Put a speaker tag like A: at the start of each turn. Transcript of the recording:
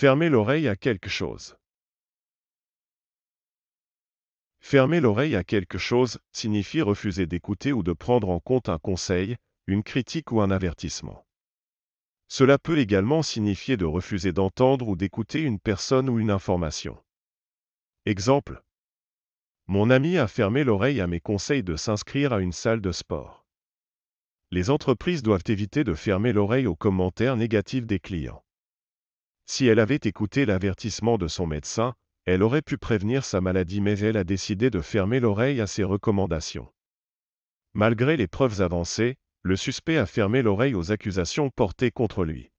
A: Fermer l'oreille à quelque chose. Fermer l'oreille à quelque chose signifie refuser d'écouter ou de prendre en compte un conseil, une critique ou un avertissement. Cela peut également signifier de refuser d'entendre ou d'écouter une personne ou une information. Exemple. Mon ami a fermé l'oreille à mes conseils de s'inscrire à une salle de sport. Les entreprises doivent éviter de fermer l'oreille aux commentaires négatifs des clients. Si elle avait écouté l'avertissement de son médecin, elle aurait pu prévenir sa maladie mais elle a décidé de fermer l'oreille à ses recommandations. Malgré les preuves avancées, le suspect a fermé l'oreille aux accusations portées contre lui.